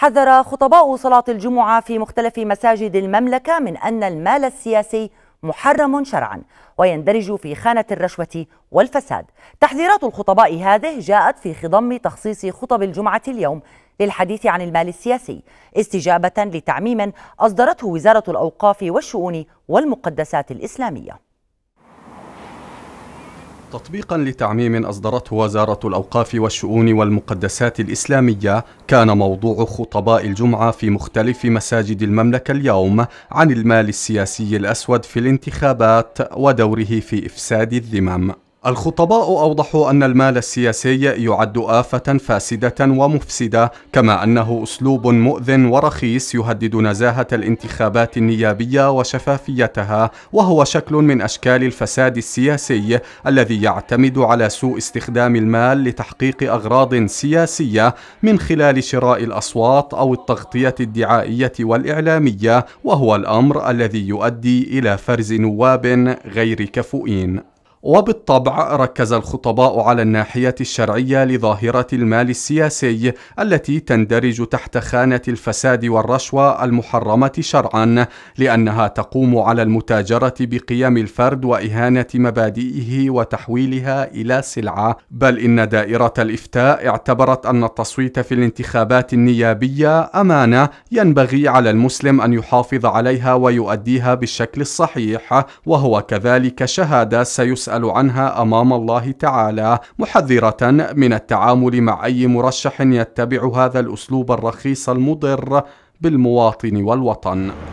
حذر خطباء صلاة الجمعة في مختلف مساجد المملكة من أن المال السياسي محرم شرعا ويندرج في خانة الرشوة والفساد تحذيرات الخطباء هذه جاءت في خضم تخصيص خطب الجمعة اليوم للحديث عن المال السياسي استجابة لتعميم أصدرته وزارة الأوقاف والشؤون والمقدسات الإسلامية تطبيقا لتعميم أصدرته وزارة الأوقاف والشؤون والمقدسات الإسلامية كان موضوع خطباء الجمعة في مختلف مساجد المملكة اليوم عن المال السياسي الأسود في الانتخابات ودوره في إفساد الذمم الخطباء أوضحوا أن المال السياسي يعد آفة فاسدة ومفسدة كما أنه أسلوب مؤذ ورخيص يهدد نزاهة الانتخابات النيابية وشفافيتها وهو شكل من أشكال الفساد السياسي الذي يعتمد على سوء استخدام المال لتحقيق أغراض سياسية من خلال شراء الأصوات أو التغطية الدعائية والإعلامية وهو الأمر الذي يؤدي إلى فرز نواب غير كفؤين وبالطبع ركز الخطباء على الناحية الشرعية لظاهرة المال السياسي التي تندرج تحت خانة الفساد والرشوة المحرمة شرعا لأنها تقوم على المتاجرة بقيم الفرد وإهانة مبادئه وتحويلها إلى سلعة بل إن دائرة الإفتاء اعتبرت أن التصويت في الانتخابات النيابية أمانة ينبغي على المسلم أن يحافظ عليها ويؤديها بالشكل الصحيح وهو كذلك شهادة سيسأل يسأل عنها أمام الله تعالى محذرة من التعامل مع أي مرشح يتبع هذا الأسلوب الرخيص المضر بالمواطن والوطن